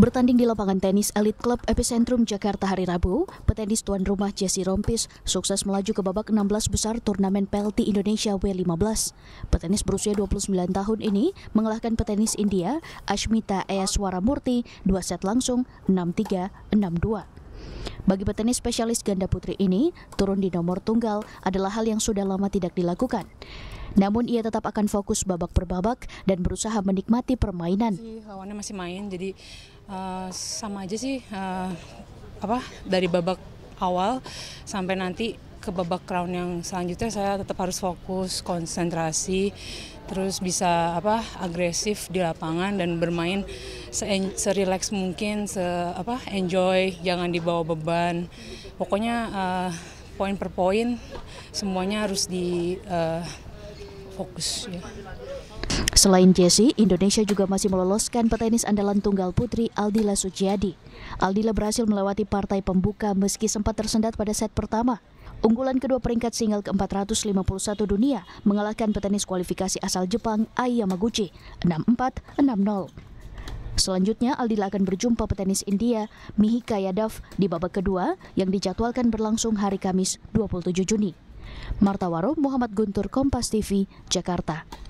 Bertanding di lapangan tenis elit klub Epicentrum Jakarta hari Rabu, petenis tuan rumah Jesse Rompis sukses melaju ke babak 16 besar turnamen PLT Indonesia W15. Petenis berusia 29 tahun ini mengalahkan petenis India Ashmita Murti dua set langsung 6-3, 6-2. Bagi petenis spesialis ganda putri ini, turun di nomor tunggal adalah hal yang sudah lama tidak dilakukan. Namun ia tetap akan fokus babak per babak dan berusaha menikmati permainan. Lawannya masih main, jadi Eh, sama aja sih uh, apa dari babak awal sampai nanti ke babak crown yang selanjutnya saya tetap harus fokus konsentrasi terus bisa apa agresif di lapangan dan bermain se serileks mungkin se apa enjoy jangan dibawa beban pokoknya uh, poin per poin semuanya harus di uh, fokus ya. Selain Jesse, Indonesia juga masih meloloskan petenis andalan tunggal putri Aldila Suciadi. Aldila berhasil melewati partai pembuka meski sempat tersendat pada set pertama. Unggulan kedua peringkat single ke-451 dunia mengalahkan petenis kualifikasi asal Jepang Ai Yamaguchi 6-4-6-0. Selanjutnya Aldila akan berjumpa petenis India Mihika Yadav di babak kedua yang dijadwalkan berlangsung hari Kamis 27 Juni. Marta Waro, Muhammad Guntur Kompas TV, Jakarta